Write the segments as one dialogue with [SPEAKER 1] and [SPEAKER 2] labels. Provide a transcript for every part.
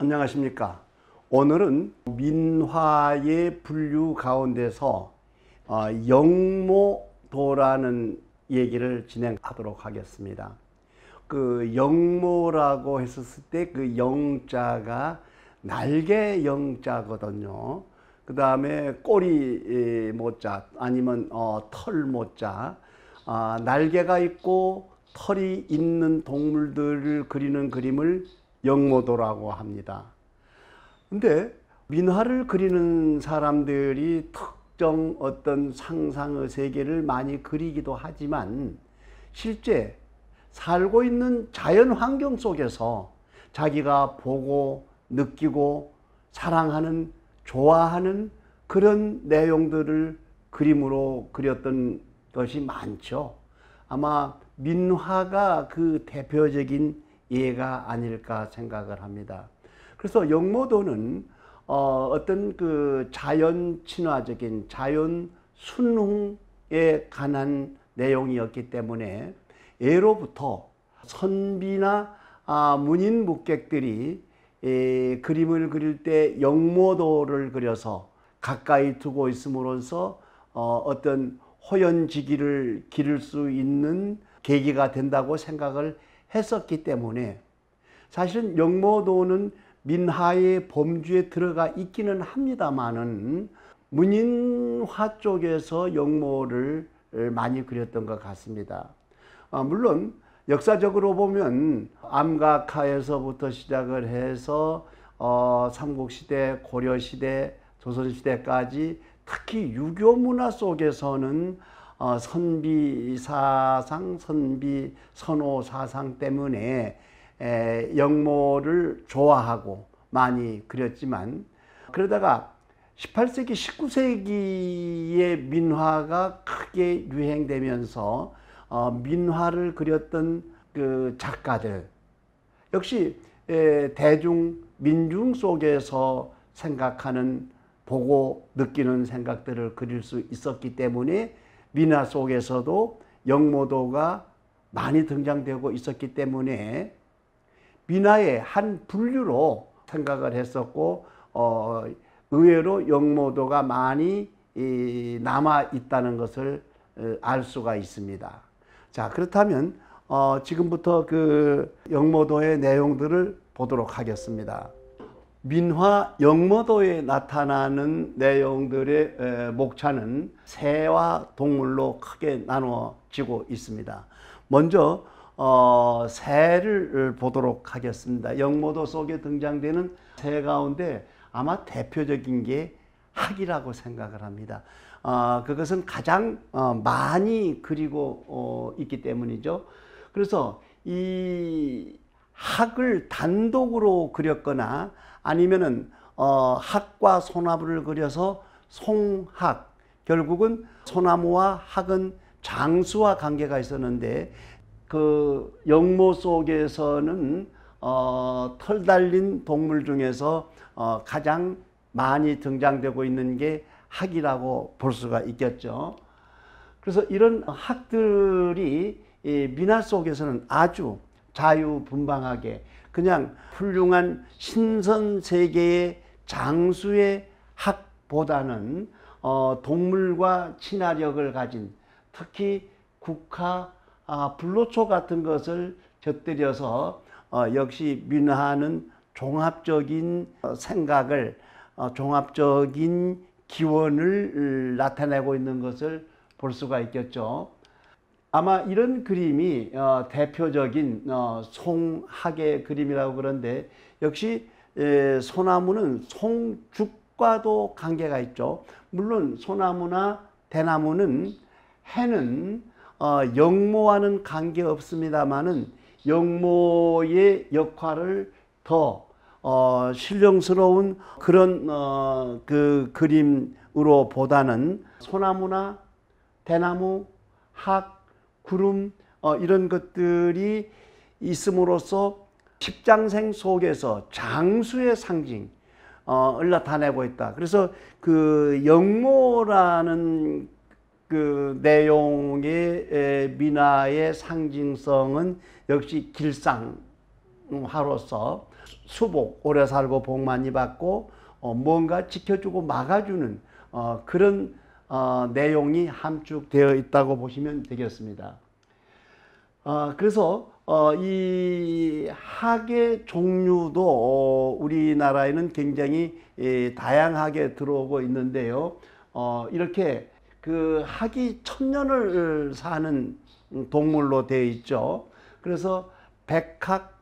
[SPEAKER 1] 안녕하십니까 오늘은 민화의 분류 가운데서 어, 영모도라는 얘기를 진행하도록 하겠습니다 그 영모라고 했었을 때 그 영자가 날개 영자거든요 그 다음에 꼬리 모자 아니면 어, 털 모자 아, 날개가 있고 털이 있는 동물들을 그리는 그림을 영모도라고 합니다. 근데 민화를 그리는 사람들이 특정 어떤 상상의 세계를 많이 그리기도 하지만 실제 살고 있는 자연 환경 속에서 자기가 보고 느끼고 사랑하는 좋아하는 그런 내용들을 그림으로 그렸던 것이 많죠. 아마 민화가 그 대표적인 이해가 아닐까 생각을 합니다. 그래서 영모도는 어, 떤그 자연 친화적인 자연 순흥에 관한 내용이었기 때문에 예로부터 선비나 아, 문인 묵객들이 에, 그림을 그릴 때 영모도를 그려서 가까이 두고 있음으로써 어, 떤 호연지기를 기를 수 있는 계기가 된다고 생각을 했었기 때문에 사실 영모도는 민하의 범주에 들어가 있기는 합니다만은 문인화 쪽에서 영모를 많이 그렸던 것 같습니다. 어, 물론 역사적으로 보면 암각화에서부터 시작을 해서 어, 삼국시대, 고려시대, 조선시대까지 특히 유교 문화 속에서는 어, 선비 사상, 선비 선호 사상 때문에 에, 영모를 좋아하고 많이 그렸지만 그러다가 18세기, 19세기의 민화가 크게 유행되면서 어, 민화를 그렸던 그 작가들 역시 에, 대중 민중 속에서 생각하는 보고 느끼는 생각들을 그릴 수 있었기 때문에 미나 속에서도 영모도가 많이 등장되고 있었기 때문에 미나의한 분류로 생각을 했었고 어, 의외로 영모도가 많이 이, 남아 있다는 것을 어, 알 수가 있습니다. 자 그렇다면 어, 지금부터 그 영모도의 내용들을 보도록 하겠습니다. 민화 영모도에 나타나는 내용들의 목차는 새와 동물로 크게 나누어지고 있습니다. 먼저 어, 새를 보도록 하겠습니다. 영모도 속에 등장되는 새 가운데 아마 대표적인 게 학이라고 생각을 합니다. 어, 그것은 가장 어, 많이 그리고 어, 있기 때문이죠. 그래서 이 학을 단독으로 그렸거나 아니면은 어, 학과 소나무를 그려서 송학 결국은 소나무와 학은 장수와 관계가 있었는데 그 영모 속에서는 어, 털 달린 동물 중에서 어, 가장 많이 등장되고 있는 게 학이라고 볼 수가 있겠죠. 그래서 이런 학들이 미나 속에서는 아주 자유분방하게 그냥 훌륭한 신선 세계의 장수의 학보다는 어, 동물과 친화력을 가진 특히 국화, 아, 불로초 같은 것을 곁들여서 어, 역시 민화는 종합적인 어, 생각을 어, 종합적인 기원을 음, 나타내고 있는 것을 볼 수가 있겠죠. 아마 이런 그림이 어, 대표적인 어, 송학의 그림이라고 그러는데 역시 에, 소나무는 송죽과도 관계가 있죠. 물론 소나무나 대나무는 해는 어, 영모와는 관계 없습니다만은 영모의 역할을 더 어, 신령스러운 그런 어, 그 그림으로 보다는 소나무나 대나무, 학, 구름 어, 이런 것들이 있음으로써 십장생 속에서 장수의 상징을 어, 나타내고 있다. 그래서 그 영모라는 그 내용의 미나의 상징성은 역시 길상화로서 수복 오래 살고 복 많이 받고 어, 뭔가 지켜주고 막아주는 어, 그런 어, 내용이 함축되어 있다고 보시면 되겠습니다. 어, 그래서 어, 이 학의 종류도 우리나라에는 굉장히 예, 다양하게 들어오고 있는데요. 어, 이렇게 그 학이 천년을 사는 동물로 되어 있죠. 그래서 백학,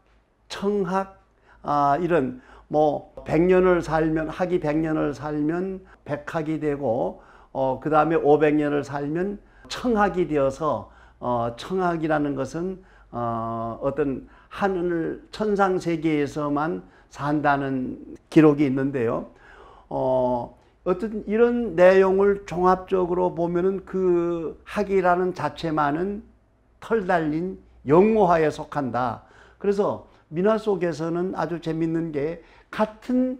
[SPEAKER 1] 청학 아, 이런 뭐 백년을 살면 학이 백년을 살면 백학이 되고 어, 그 다음에 500년을 살면 청학이 되어서 어, 청학이라는 것은 어, 어떤 하늘 천상 세계에서만 산다는 기록이 있는데요. 어, 어떤 이런 내용을 종합적으로 보면은 그 학이라는 자체만은 털 달린 영어화에 속한다. 그래서 민화 속에서는 아주 재밌는 게 같은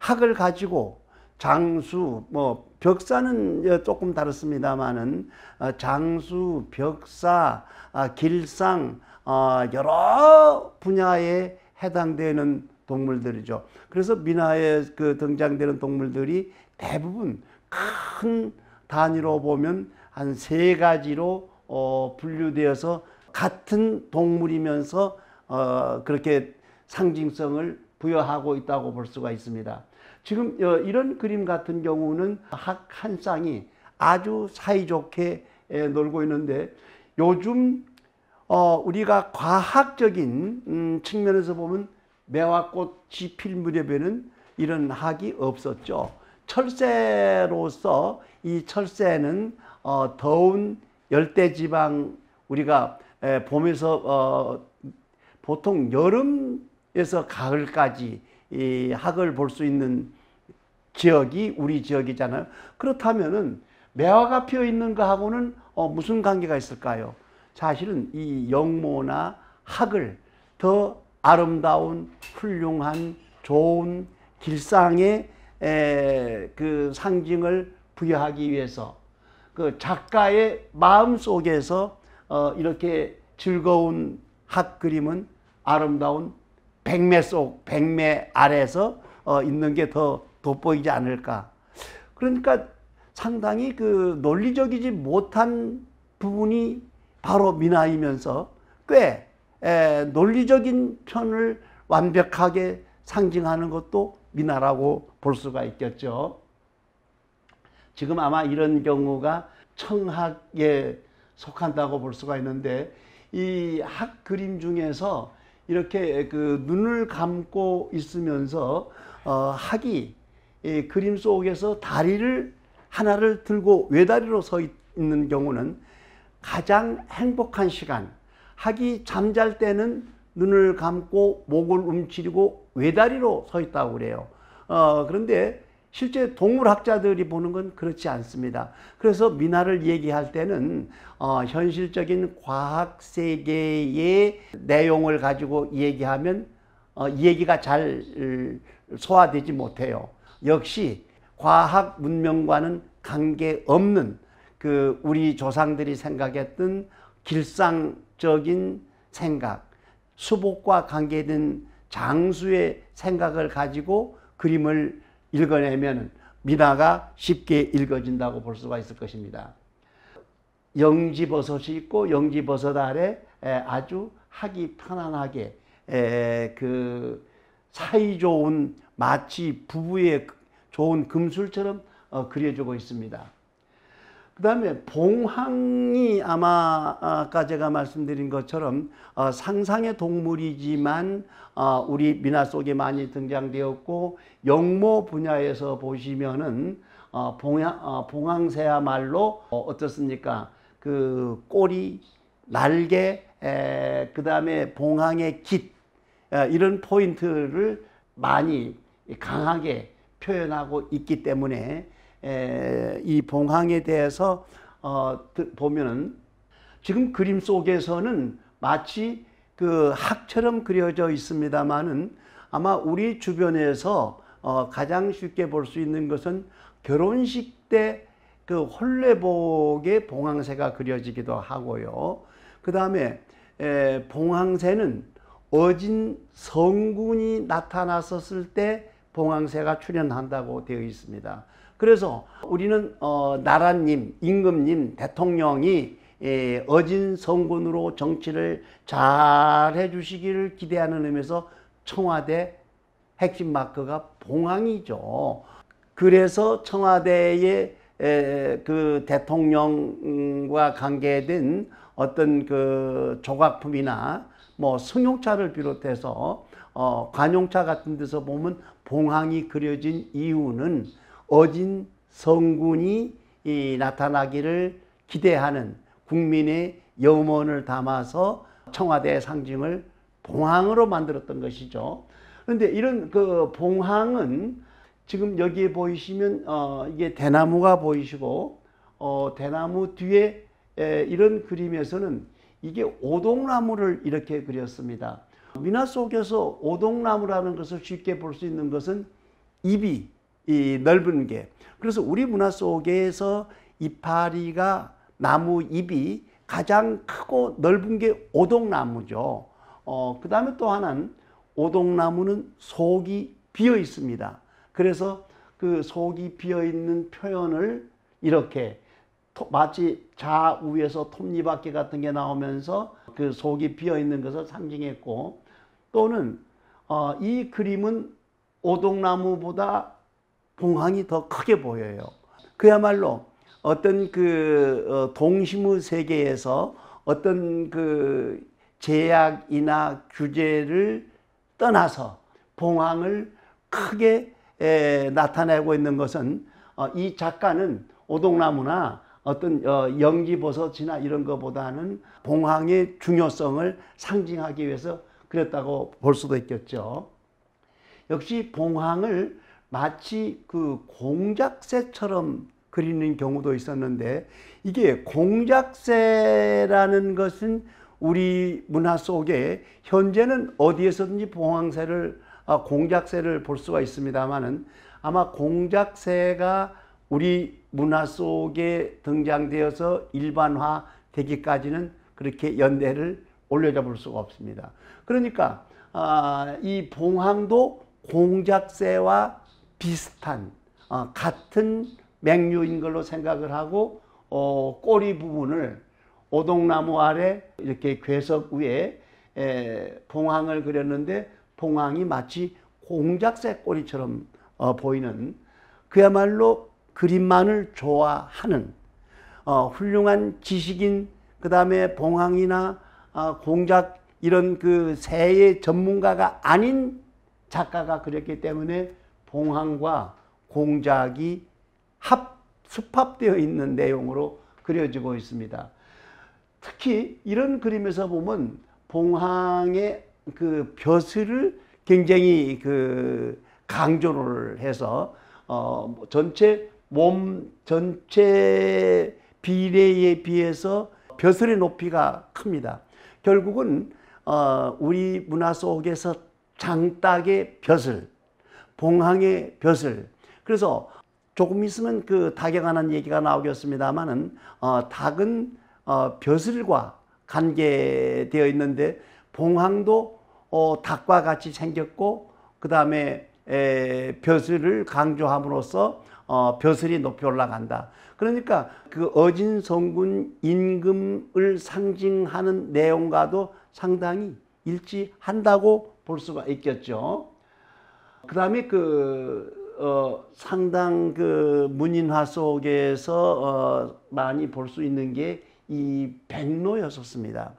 [SPEAKER 1] 학을 가지고 장수, 뭐 벽사는 조금 다릅니다만은 어, 장수, 벽사, 아, 길상 어, 여러 분야에 해당되는 동물들이죠. 그래서 민화에 그 등장되는 동물들이 대부분 큰 단위로 보면 한 세 가지로 어, 분류되어서 같은 동물이면서 어, 그렇게 상징성을 부여하고 있다고 볼 수가 있습니다. 지금 어, 이런 그림 같은 경우는 학 한 쌍이 아주 사이좋게 놀고 있는데 요즘 어, 우리가 과학적인 음, 측면에서 보면 매화꽃지필 무렵에는 이런 학이 없었죠. 철새로서 이 철새는 어, 더운 열대지방 우리가 봄에서 보통 여름에서 가을까지 이 학을 볼 수 있는 지역이 우리 지역이잖아요. 그렇다면은 매화가 피어 있는 거하고는 그 어 무슨 관계가 있을까요? 사실은 이 영모나 학을 더 아름다운 훌륭한 좋은 길상의 에, 그 상징을 부여하기 위해서 그 작가의 마음 속에서 어, 이렇게 즐거운 학 그림은 아름다운 백매 속, 백매 아래에서 어, 있는 게 더 돋보이지 않을까. 그러니까 상당히 그 논리적이지 못한 부분이 바로 미나이면서 꽤 에, 논리적인 편을 완벽하게 상징하는 것도 미나라고 볼 수가 있겠죠. 지금 아마 이런 경우가 청학에 속한다고 볼 수가 있는데 이 학 그림 중에서 이렇게 그 눈을 감고 있으면서 어, 학이 이 그림 속에서 다리를 하나를 들고 외다리로 서 있는 경우는 가장 행복한 시간, 학이 잠잘 때는 눈을 감고 목을 움츠리고 외다리로 서 있다고 그래요. 어, 그런데 실제 동물학자들이 보는 건 그렇지 않습니다. 그래서 미나를 얘기할 때는 어, 현실적인 과학 세계의 내용을 가지고 얘기하면 어, 얘기가 잘 음, 소화되지 못해요. 역시 과학 문명과는 관계없는 그 우리 조상들이 생각했던 길상적인 생각, 수복과 관계된 장수의 생각을 가지고 그림을 읽어내면 미나가 쉽게 읽어진다고 볼 수가 있을 것입니다. 영지버섯이 있고 영지버섯 아래 아주 하기 편안하게 그 사이 좋은 마치 부부의 좋은 금술처럼 어, 그려주고 있습니다. 그 다음에 봉황이 아마 아, 아까 제가 말씀드린 것처럼 어, 상상의 동물이지만 어, 우리 민화 속에 많이 등장되었고 영모 분야에서 보시면은 어, 봉양, 어, 봉황새야말로 어, 떻습니까그 꼬리, 날개, 그 다음에 봉황의 깃 에, 이런 포인트를 많이 강하게 표현하고 있기 때문에 이 봉황에 대해서 어, 보면은 지금 그림 속에서는 마치 그 학처럼 그려져 있습니다만은 아마 우리 주변에서 어, 가장 쉽게 볼 수 있는 것은 결혼식 때 그 홀레복의 봉황새가 그려지기도 하고요. 그 다음에 봉황새는 어진 성군이 나타났었을 때 봉황새가 출현한다고 되어 있습니다. 그래서 우리는 어, 나라님, 임금님, 대통령이 예, 어진 성군으로 정치를 잘 해주시기를 기대하는 의미에서 청와대 핵심 마크가 봉황이죠. 그래서 청와대의 에, 그 대통령과 관계된 어떤 그 조각품이나 뭐 승용차를 비롯해서 어, 관용차 같은 데서 보면 봉황이 그려진 이유는 어진 성군이 나타나기를 기대하는 국민의 염원을 담아서 청와대 상징을 봉황으로 만들었던 것이죠. 그런데 이런 그 봉황은 지금 여기에 보이시면 어 이게 대나무가 보이시고 어 대나무 뒤에 이런 그림에서는 이게 오동나무를 이렇게 그렸습니다. 미나 속에서 오동나무라는 것을 쉽게 볼 수 있는 것은 잎이 이 넓은 게 그래서 우리 문화 속에서 이파리가 나무 잎이 가장 크고 넓은 게 오동나무죠. 어, 그 다음에 또 하나는 오동나무는 속이 비어 있습니다. 그래서 그 속이 비어 있는 표현을 이렇게 마치 좌우에서 톱니바퀴 같은 게 나오면서 그 속이 비어 있는 것을 상징했고 또는 어, 이 그림은 오동나무보다 봉황이더 크게 보여요. 그야말로 어떤 그 어, 동심의 세계에서 어떤 그 제약이나 규제를 떠나서 봉황을 크게 나타내고 있는 것은 어, 이 작가는 오동나무나 어떤 어, 연기버섯이나 이런 것보다는 봉황의 중요성을 상징하기 위해서 그랬다고 볼 수도 있겠죠. 역시 봉황을 마치 그 공작새처럼 그리는 경우도 있었는데 이게 공작새라는 것은 우리 문화 속에 현재는 어디에서든지 봉황새를 아, 공작새를 볼 수가 있습니다만은 아마 공작새가 우리 문화 속에 등장되어서 일반화 되기까지는 그렇게 연대를 올려다볼 수가 없습니다. 그러니까 아, 이 봉황도 공작새와 비슷한 어, 같은 맥류인 걸로 생각을 하고 어, 꼬리 부분을 오동나무 아래 이렇게 괴석 위에 에, 봉황을 그렸는데 봉황이 마치 공작새 꼬리처럼 어, 보이는 그야말로 그림만을 좋아하는 어, 훌륭한 지식인 그 다음에 봉황이나 어, 공작 이런 그 새의 전문가가 아닌 작가가 그렸기 때문에 봉황과 공작이 합, 수합되어 있는 내용으로 그려지고 있습니다. 특히 이런 그림에서 보면 봉황의 그 벼슬을 굉장히 그 강조를 해서 어 뭐 전체 몸 전체 비례에 비해서 벼슬의 높이가 큽니다. 결국은 어 우리 문화 속에서 장딱의 벼슬 봉황의 벼슬. 그래서 조금 있으면 그 닭에 관한 얘기가 나오겠습니다만은 어, 닭은 어, 벼슬과 관계되어 있는데 봉황도 어, 닭과 같이 생겼고 그 다음에 벼슬을 강조함으로써 어, 벼슬이 높이 올라간다. 그러니까 그 어진성군 임금을 상징하는 내용과도 상당히 일치한다고 볼 수가 있겠죠. 그다음에 그 어, 상당 그 문인화 속에서 어, 많이 볼 수 있는 게 이 백로였었습니다.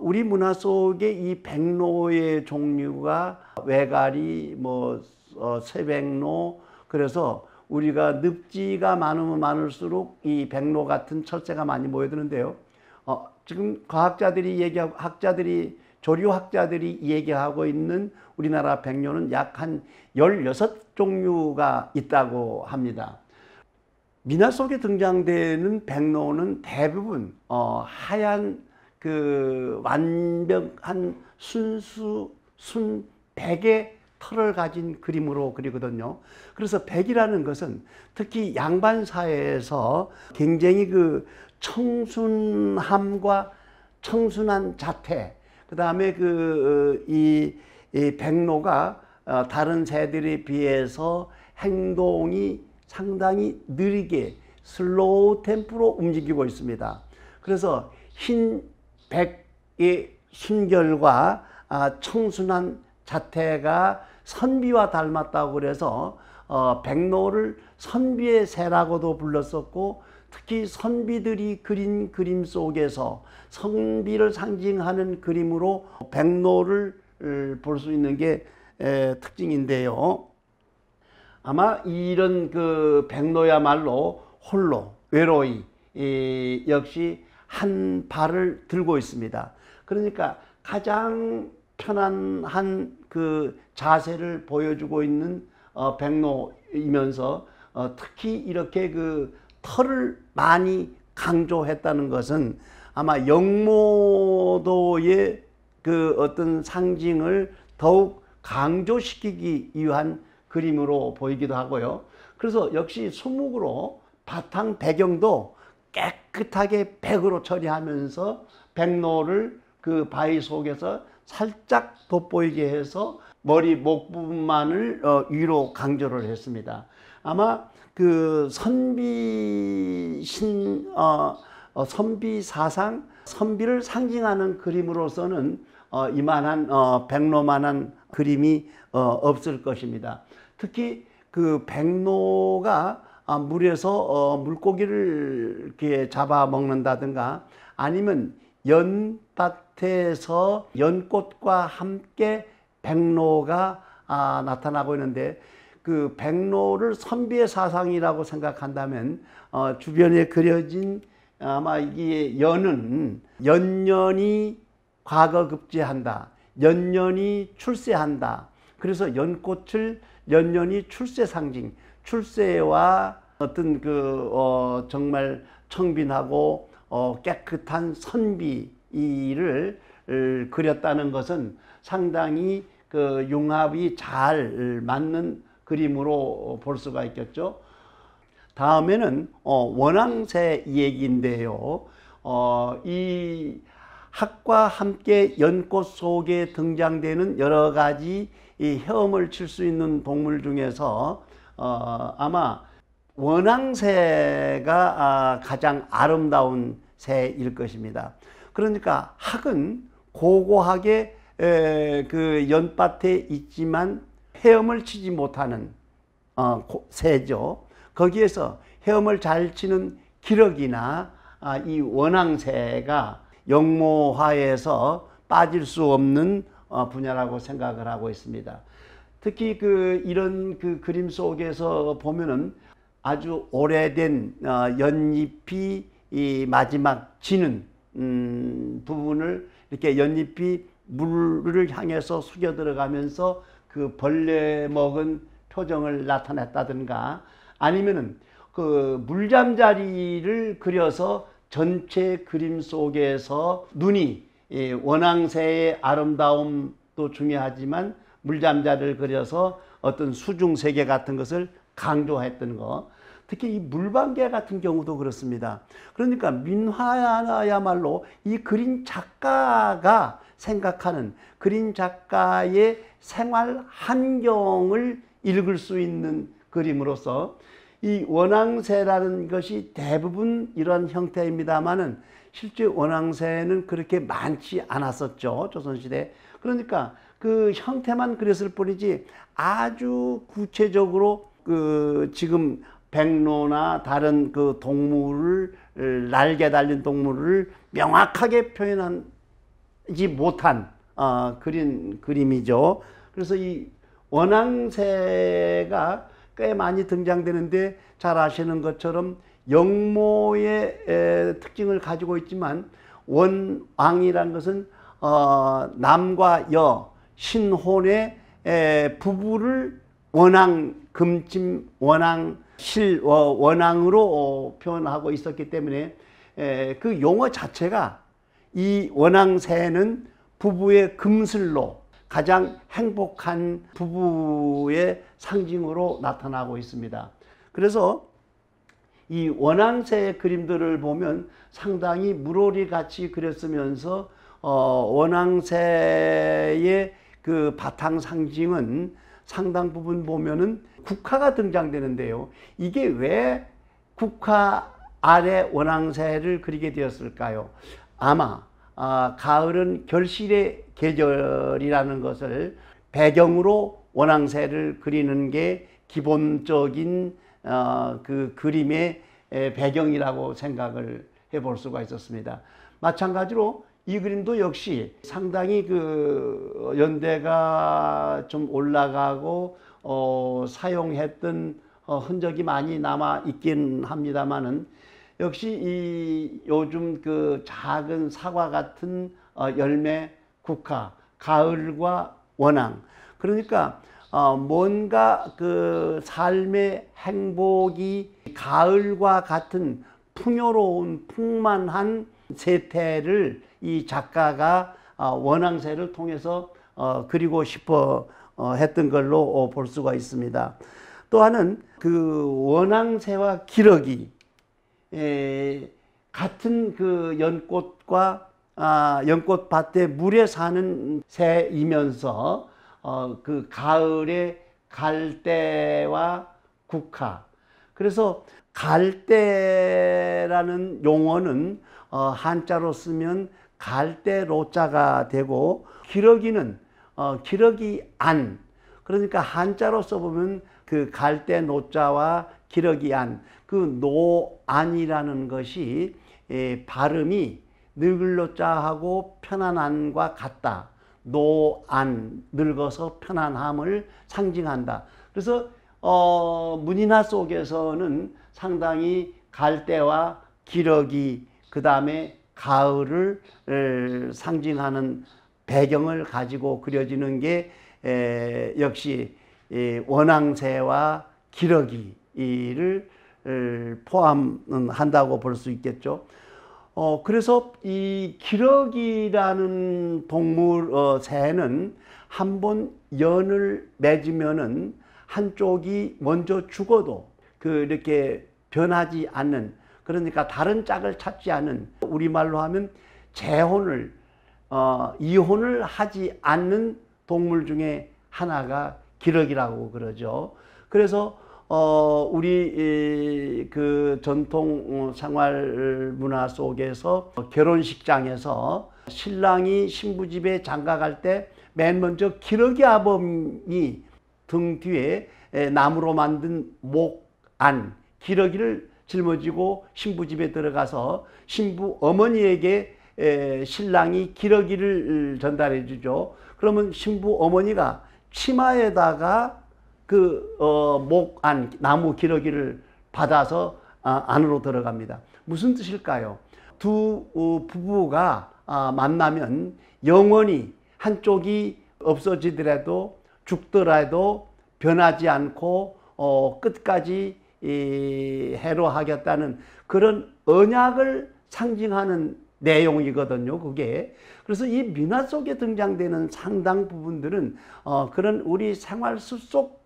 [SPEAKER 1] 우리 문화 속에 이 백로의 종류가 외가리, 뭐 어, 세백로 그래서 우리가 늪지가 많으면 많을수록 이 백로 같은 철새가 많이 모여드는데요. 어, 지금 과학자들이 얘기하고 학자들이 조류학자들이 얘기하고 있는 우리나라 백료는약 한 16종류가 있다고 합니다. 미나 속에 등장되는 백로는 대부분 어, 하얀 그 완벽한 순수 순백의 털을 가진 그림으로 그리거든요. 그래서 백이라는 것은 특히 양반 사회에서 굉장히 그 청순함과 청순한 자태 그 다음에 어, 그, 이, 이 백로가 어, 다른 새들에 비해서 행동이 상당히 느리게 슬로우 템프로 움직이고 있습니다. 그래서 흰 백의 순결과 아, 청순한 자태가 선비와 닮았다고 그래서 어, 백로를 선비의 새라고도 불렀었고 특히 선비들이 그린 그림 속에서 성비를 상징하는 그림으로 백로를 볼 수 있는 게 특징인데요. 아마 이런 그 백로야말로 홀로 외로이 역시 한 발을 들고 있습니다. 그러니까 가장 편안한 그 자세를 보여주고 있는 어, 백로이면서 어, 특히 이렇게 그 털을 많이 강조했다는 것은 아마 영모도의 그 어떤 상징을 더욱 강조시키기 위한 그림으로 보이기도 하고요. 그래서 역시 수묵으로 바탕 배경도 깨끗하게 백으로 처리하면서 백로를 그 바위 속에서 살짝 돋보이게 해서 머리 목 부분만을 어, 위로 강조를 했습니다. 아마 그 선비 신, 어, 어, 선비 사상, 선비를 상징하는 그림으로서는 어, 이만한 어, 백로만한 그림이 어, 없을 것입니다. 특히 그 백로가 아, 물에서 어, 물고기를 이렇게 잡아 먹는다든가 아니면 연밭에서 연꽃과 함께 백로가 아, 나타나고 있는데 그 백로를 선비의 사상이라고 생각한다면 어, 주변에 그려진 아마 이게 연은 연년이 과거 급제한다. 연년이 출세한다. 그래서 연꽃을 연년이 출세 상징, 출세와 어떤 그 어, 정말 청빈하고 어, 깨끗한 선비를 그렸다는 것은 상당히 그 융합이 잘 맞는 그림으로 어, 볼 수가 있겠죠. 다음에는 어, 원앙새 얘기인데요. 어, 이 학과 함께 연꽃 속에 등장되는 여러 가지 이 헤엄을 칠 수 있는 동물 중에서 어, 아마 원앙새가 아, 가장 아름다운 새일 것입니다. 그러니까 학은 고고하게 에, 그 연밭에 있지만 헤엄을 치지 못하는 어, 새죠. 거기에서 헤엄을 잘 치는 기러기나 아, 이 원앙새가 영모화에서 빠질 수 없는 어, 분야라고 생각을 하고 있습니다. 특히 그 이런 그 그림 속에서 보면은 아주 오래된 어, 연잎이 이 마지막 지는 음, 부분을 이렇게 연잎이 물을 향해서 숙여 들어가면서 그 벌레 먹은 표정을 나타냈다든가 아니면은 그 물잠자리를 그려서 전체 그림 속에서 눈이 예, 원앙새의 아름다움도 중요하지만 물잠자리를 그려서 어떤 수중 세계 같은 것을 강조했던 거. 특히 이 물방개 같은 경우도 그렇습니다. 그러니까 민화야말로 이 그림 작가가 생각하는 그림 작가의 생활 환경을 읽을 수 있는 그림으로서 이 원앙새라는 것이 대부분 이런 형태입니다만은 실제 원앙새는 그렇게 많지 않았었죠 조선시대 그러니까 그 형태만 그렸을 뿐이지 아주 구체적으로 그 지금 백로나 다른 그 동물을 날개 달린 동물을 명확하게 표현한 지 못한 어, 그린 그림이죠. 그래서 이 원앙새가 꽤 많이 등장되는데 잘 아시는 것처럼 영모의 에, 특징을 가지고 있지만 원왕이란 것은 어, 남과 여 신혼의 에, 부부를 원앙 금침 원앙 실 어, 원앙으로 어, 표현하고 있었기 때문에 에, 그 용어 자체가 이 원앙새는 부부의 금슬로 가장 행복한 부부의 상징으로 나타나고 있습니다. 그래서 이 원앙새의 그림들을 보면 상당히 물오리 같이 그렸으면서 어, 원앙새의 그 바탕 상징은 상당 부분 보면은 국화가 등장되는데요. 이게 왜 국화 아래 원앙새를 그리게 되었을까요? 아마 아, 가을은 결실의 계절이라는 것을 배경으로 원앙새를 그리는 게 기본적인 어, 그 그림의 배경이라고 생각을 해볼 수가 있었습니다. 마찬가지로 이 그림도 역시 상당히 그 연대가 좀 올라가고 어, 사용했던 어, 흔적이 많이 남아 있긴 합니다만은 역시 이 요즘 그 작은 사과 같은 어, 열매, 국화, 가을과 원앙. 그러니까 어, 뭔가 그 삶의 행복이 가을과 같은 풍요로운 풍만한 세태를 이 작가가 어, 원앙새를 통해서 어, 그리고 싶어 어, 했던 걸로 볼 수가 있습니다. 또하나그 원앙새와 기러기 에, 같은 그 연꽃과 아, 연꽃밭에 물에 사는 새이면서 어, 그 가을에 갈대와 국화 그래서 갈대라는 용어는 어, 한자로 쓰면 갈대로자가 되고 기러기는 어, 기러기 안 그러니까 한자로 써보면 그 갈대노자와 기러기 안그 노안이라는 것이 예, 발음이 늙을로자하고 편안함과 같다. 노안 늙어서 편안함을 상징한다. 그래서 어, 문인화 속에서는 상당히 갈대와 기러기 그 다음에 가을을 상징하는 배경을 가지고 그려지는 게 에, 역시 이 원앙새와 기러기를 포함한다고 볼 수 있겠죠. 어, 그래서 이 기러기라는 동물, 어, 새는 한 번 연을 맺으면은 한쪽이 먼저 죽어도 그 이렇게 변하지 않는 그러니까 다른 짝을 찾지 않은 우리말로 하면 재혼을 어, 이혼을 하지 않는 동물 중에 하나가 기러기라고 그러죠. 그래서 어, 우리 그 전통 어, 생활 문화 속에서 결혼식장에서 신랑이 신부 집에 장가 갈 때 맨 먼저 기러기 아범이 등 뒤에 나무로 만든 목 안 기러기를 짊어지고 신부 집에 들어가서 신부 어머니에게 신랑이 기러기를 전달해 주죠. 그러면 신부 어머니가 치마에다가 그, 어, 목 안, 나무 기러기를 받아서 아, 안으로 들어갑니다. 무슨 뜻일까요? 두 어, 부부가 아, 만나면 영원히 한쪽이 없어지더라도 죽더라도 변하지 않고 어, 끝까지 이, 해로하겠다는 그런 언약을 상징하는 내용이거든요. 그게 그래서 이 민화 속에 등장되는 상당 부분들은 어, 그런 우리 생활 숲속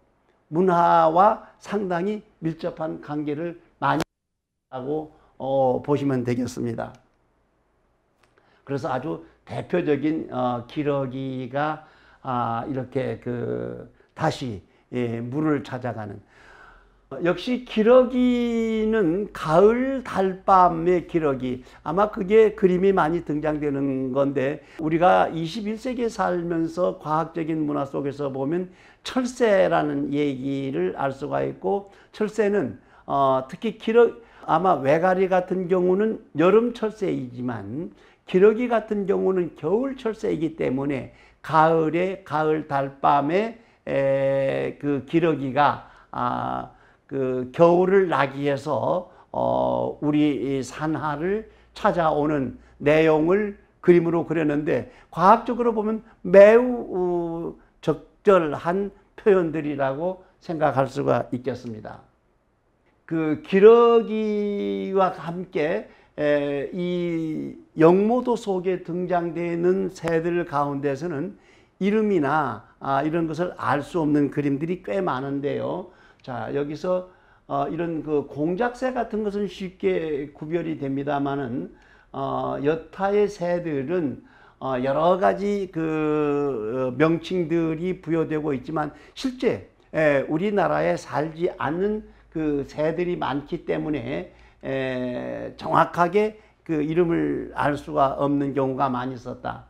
[SPEAKER 1] 문화와 상당히 밀접한 관계를 많이 하고 어, 보시면 되겠습니다. 그래서 아주 대표적인 어, 기러기가 아, 이렇게 그 다시 예, 물을 찾아가는 역시 기러기는 가을 달밤의 기러기 아마 그게 그림이 많이 등장되는 건데 우리가 21세기에 살면서 과학적인 문화 속에서 보면 철새라는 얘기를 알 수가 있고 철새는 어, 특히 기러 아마 외가리 같은 경우는 여름 철새이지만 기러기 같은 경우는 겨울 철새이기 때문에 가을에 가을 달밤에 에, 그 기러기가 아, 그 겨울을 나기해서어 우리 산하를 찾아오는 내용을 그림으로 그렸는데 과학적으로 보면 매우 어, 적절한 표현들이라고 생각할 수가 있겠습니다. 그 기러기와 함께 이 영모도 속에 등장되는 새들 가운데서는 이름이나 아, 이런 것을 알 수 없는 그림들이 꽤 많은데요. 자, 여기서 어, 이런 그 공작새 같은 것은 쉽게 구별이 됩니다만은 어, 여타의 새들은 어, 여러 가지 그 어, 명칭들이 부여되고 있지만 실제 에, 예, 우리나라에 살지 않는 그 새들이 많기 때문에 에, 정확하게 그 이름을 알 수가 없는 경우가 많이 있었다.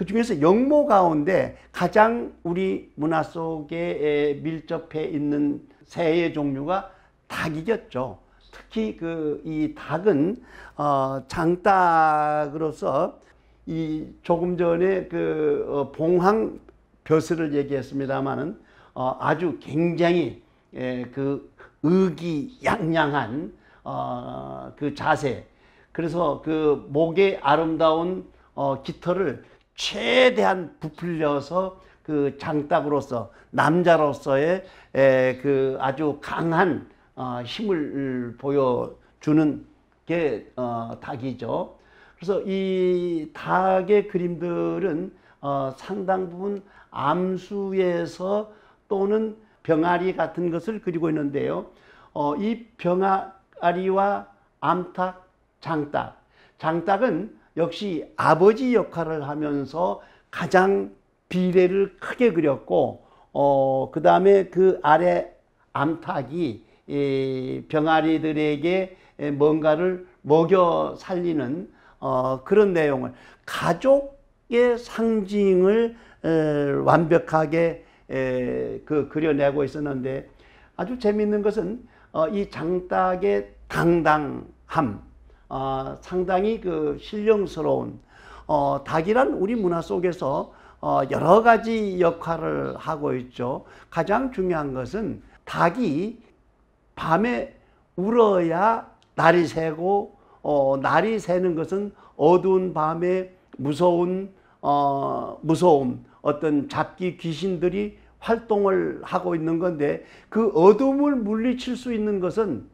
[SPEAKER 1] 그 중에서 영모 가운데 가장 우리 문화 속에 밀접해 있는 새의 종류가 닭이겠죠. 특히 그 이 닭은 어 장닭으로서 이 조금 전에 그 어, 봉황 벼슬을 얘기했습니다만은 어 아주 굉장히 예, 그 의기양양한 어그 자세 그래서 그 목의 아름다운 어, 깃털을 최대한 부풀려서 그 장딱으로서 남자로서의 그 아주 강한 어, 힘을 보여주는 게 어, 닭이죠. 그래서 이 닭의 그림들은 어, 상당 부분 암수에서 또는 병아리 같은 것을 그리고 있는데요. 이 병아리와 암탉, 장딱장딱은 역시 아버지 역할을 하면서 가장 비례를 크게 그렸고 어, 그 다음에 그 아래 암탉이 이 병아리들에게 뭔가를 먹여 살리는 어, 그런 내용을 가족의 상징을 에, 완벽하게 에, 그 그려내고 있었는데 아주 재미있는 것은 어, 이 장닭의 당당함 어, 상당히 그 신령스러운 어, 닭이란 우리 문화 속에서 어, 여러 가지 역할을 하고 있죠. 가장 중요한 것은 닭이 밤에 울어야 날이 새고 어, 날이 새는 것은 어두운 밤에 무서운 어, 무서움 어떤 잡기 귀신들이 활동을 하고 있는 건데 그 어둠을 물리칠 수 있는 것은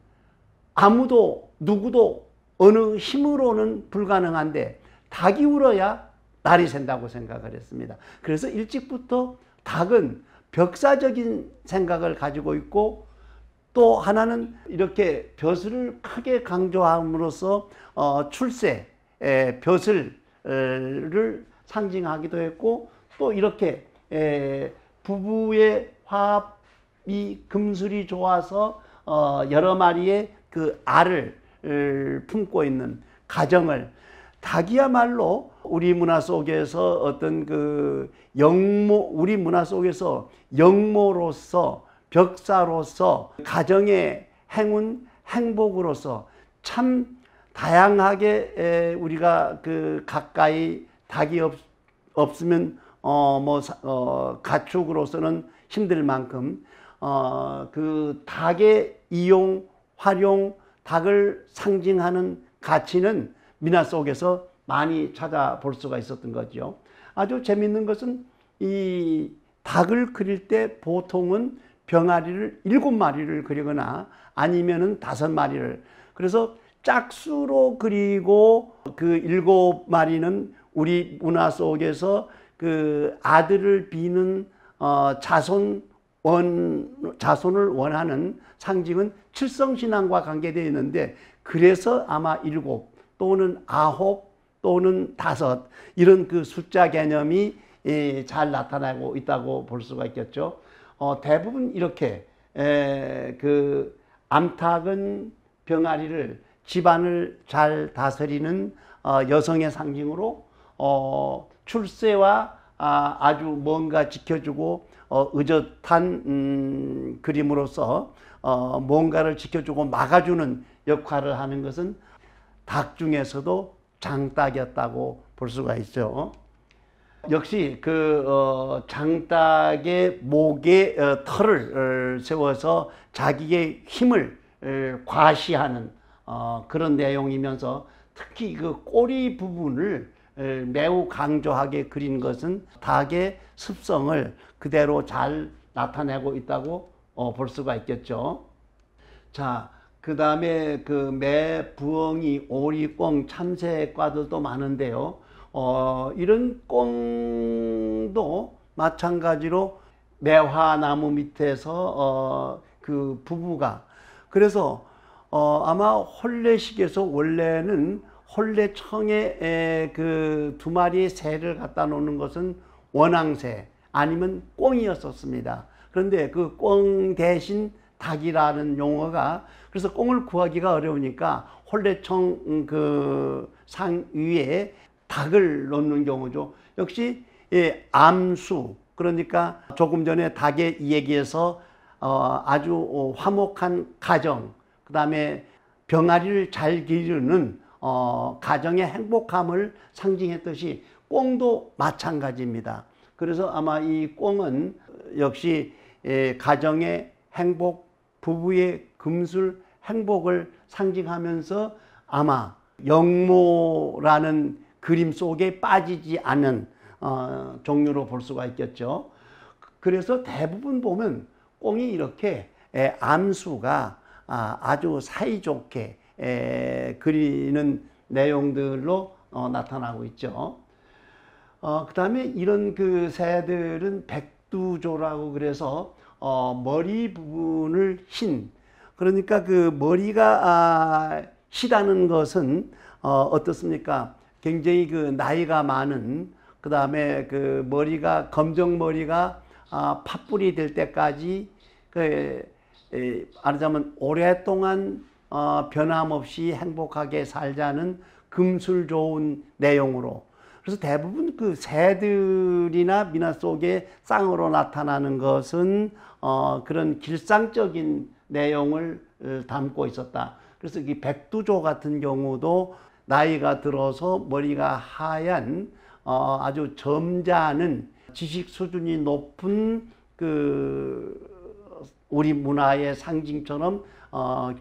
[SPEAKER 1] 아무도 누구도 어느 힘으로는 불가능한데 닭이 울어야 날이 샌다고 생각을 했습니다. 그래서 일찍부터 닭은 벽사적인 생각을 가지고 있고 또 하나는 이렇게 벼슬을 크게 강조함으로써 어, 출세, 에, 벼슬을 상징하기도 했고 또 이렇게 에, 부부의 화합이 금술이 좋아서 어, 여러 마리의 그 알을 품고 있는 가정을 닭이야말로 우리 문화 속에서 어떤 그 영모 우리 문화 속에서 영모로서 벽사로서 가정의 행운 행복으로서 참 다양하게 우리가 그 가까이 닭이 없, 없으면 어뭐 어, 가축으로서는 힘들 만큼 어그 닭의 이용 활용 닭을 상징하는 가치는 미나 속에서 많이 찾아볼 수가 있었던 거죠. 아주 재밌는 것은 이 닭을 그릴 때 보통은 병아리를 일곱 마리를 그리거나 아니면은 다섯 마리를 그래서 짝수로 그리고 그 일곱 마리는 우리 문화 속에서 그 아들을 비는 어, 자손 원, 자손을 원하는 상징은 칠성신앙과 관계되어 있는데 그래서 아마 일곱 또는 아홉 또는 다섯 이런 그 숫자 개념이 예, 잘 나타나고 있다고 볼 수가 있겠죠. 어, 대부분 이렇게 에, 그 암탉은 병아리를 집안을 잘 다스리는 어, 여성의 상징으로 어, 출세와 아, 아주 뭔가 지켜주고 어, 의젓한 음, 그림으로서 어, 뭔가를 지켜주고 막아주는 역할을 하는 것은 닭 중에서도 장닭이었다고 볼 수가 있죠. 역시 그 어, 장닭의 목에 어, 털을 어, 세워서 자기의 힘을 어, 과시하는 어, 그런 내용이면서 특히 그 꼬리 부분을 매우 강조하게 그린 것은 닭의 습성을 그대로 잘 나타내고 있다고 어, 볼 수가 있겠죠. 자, 그 다음에 그 매, 부엉이, 오리, 꽁, 참새과들도 많은데요. 어, 이런 꽁도 마찬가지로 매화나무 밑에서 어, 그 부부가 그래서 어, 아마 홀레식에서 원래는 홀레청에 그 두 마리의 새를 갖다 놓는 것은 원앙새 아니면 꽁이었었습니다. 그런데 그 꽁 대신 닭이라는 용어가 그래서 꽁을 구하기가 어려우니까 홀레청 음, 그상 위에 닭을 놓는 경우죠. 역시 예, 암수 그러니까 조금 전에 닭의 얘기에서 어, 아주 어, 화목한 가정 그 다음에 병아리를 잘 기르는 어, 가정의 행복함을 상징했듯이 꽁도 마찬가지입니다. 그래서 아마 이 꽁은 역시 예, 가정의 행복, 부부의 금술, 행복을 상징하면서 아마 영모라는 그림 속에 빠지지 않은 어, 종류로 볼 수가 있겠죠. 그래서 대부분 보면 꽁이 이렇게 예, 암수가 아, 아주 사이좋게 에, 그리는 내용들로 어, 나타나고 있죠. 어, 그 다음에 이런 그 새들은 백두조라고 그래서 어, 머리 부분을 흰 그러니까 그 머리가 아, 희다는 것은 어, 어떻습니까? 굉장히 그 나이가 많은 그 다음에 그 머리가 검정 머리가 아, 팥불이 될 때까지 그 말하자면 오랫동안 어, 변함없이 행복하게 살자는 금술 좋은 내용으로 그래서 대부분 그 새들이나 미나 속에 쌍으로 나타나는 것은 어, 그런 길상적인 내용을 어, 담고 있었다. 그래서 이 백두조 같은 경우도 나이가 들어서 머리가 하얀 어, 아주 점잖은 지식 수준이 높은 그 우리 문화의 상징처럼 어,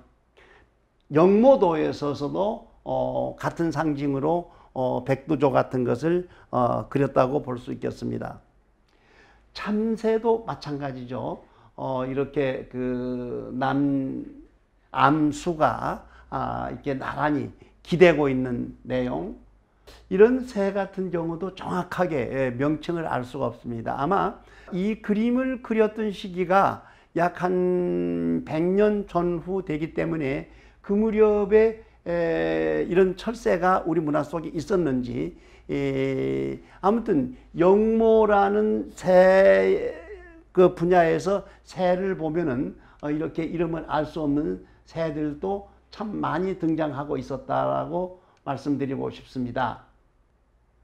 [SPEAKER 1] 영모도에 있어서도 어, 같은 상징으로 어, 백두조 같은 것을 어, 그렸다고 볼 수 있겠습니다. 참새도 마찬가지죠. 어, 이렇게 그 남, 암수가 아, 이렇게 나란히 기대고 있는 내용. 이런 새 같은 경우도 정확하게 예, 명칭을 알 수가 없습니다. 아마 이 그림을 그렸던 시기가 약 한 100년 전후 되기 때문에 그 무렵에 에, 이런 철새가 우리 문화 속에 있었는지 에, 아무튼 영모라는 새 그 분야에서 새를 보면은 어, 이렇게 이름을 알 수 없는 새들도 참 많이 등장하고 있었다라고 말씀드리고 싶습니다.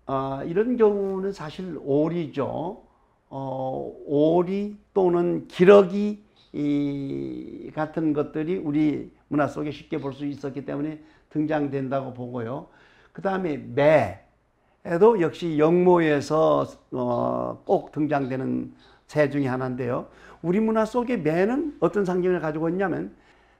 [SPEAKER 1] 어, 이런 경우는 사실 오리죠. 어, 오리 또는 기러기 같은 것들이 우리 문화 속에 쉽게 볼 수 있었기 때문에 등장된다고 보고요. 그 다음에 매에도 역시 영모에서 어꼭 등장되는 새 중에 하나인데요. 우리 문화 속에 매는 어떤 상징을 가지고 있냐면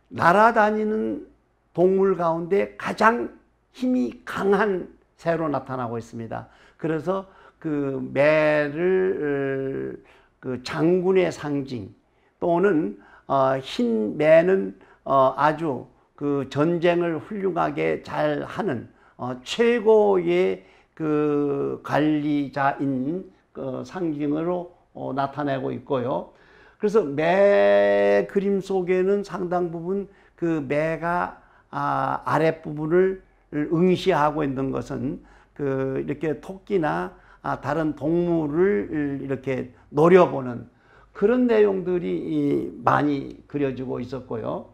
[SPEAKER 1] 날아다니는 동물 가운데 가장 힘이 강한 새로 나타나고 있습니다. 그래서 그 매를 어, 그 장군의 상징 또는 어, 흰 매는 어, 아주 그 전쟁을 훌륭하게 잘 하는 어, 최고의 그 관리자인 그 상징으로 어, 나타내고 있고요. 그래서 매 그림 속에는 상당 부분 그 매가 아, 아랫부분을 응시하고 있는 것은 그 이렇게 토끼나 아, 다른 동물을 이렇게 노려보는 그런 내용들이 많이 그려지고 있었고요.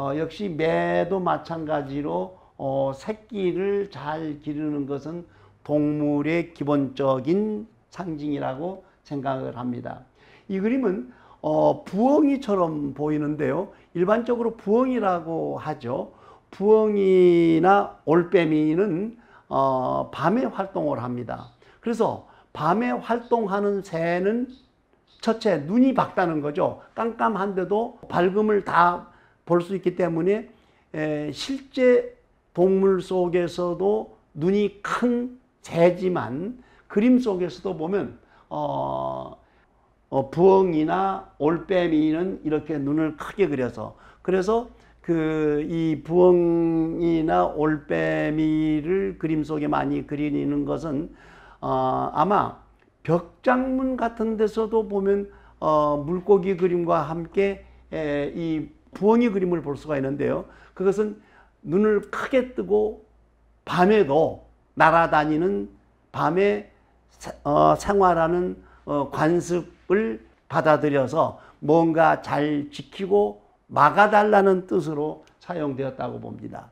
[SPEAKER 1] 어, 역시 매도 마찬가지로 어, 새끼를 잘 기르는 것은 동물의 기본적인 상징이라고 생각을 합니다. 이 그림은 어, 부엉이처럼 보이는데요. 일반적으로 부엉이라고 하죠. 부엉이나 올빼미는 어, 밤에 활동을 합니다. 그래서 밤에 활동하는 새는 첫째 눈이 밝다는 거죠. 깜깜한데도 밝음을 다 볼수 있기 때문에 실제 동물 속에서도 눈이 큰 새지만 그림 속에서도 보면 어, 어, 부엉이나 올빼미는 이렇게 눈을 크게 그려서 그래서 그 이 부엉이나 올빼미를 그림 속에 많이 그리는 것은 어, 아마 벽장문 같은 데서도 보면 어, 물고기 그림과 함께 에, 이 부엉이 그림을 볼 수가 있는데요. 그것은 눈을 크게 뜨고 밤에도 날아다니는 밤에 어, 생활하는 어, 관습을 받아들여서 뭔가 잘 지키고 막아달라는 뜻으로 사용되었다고 봅니다.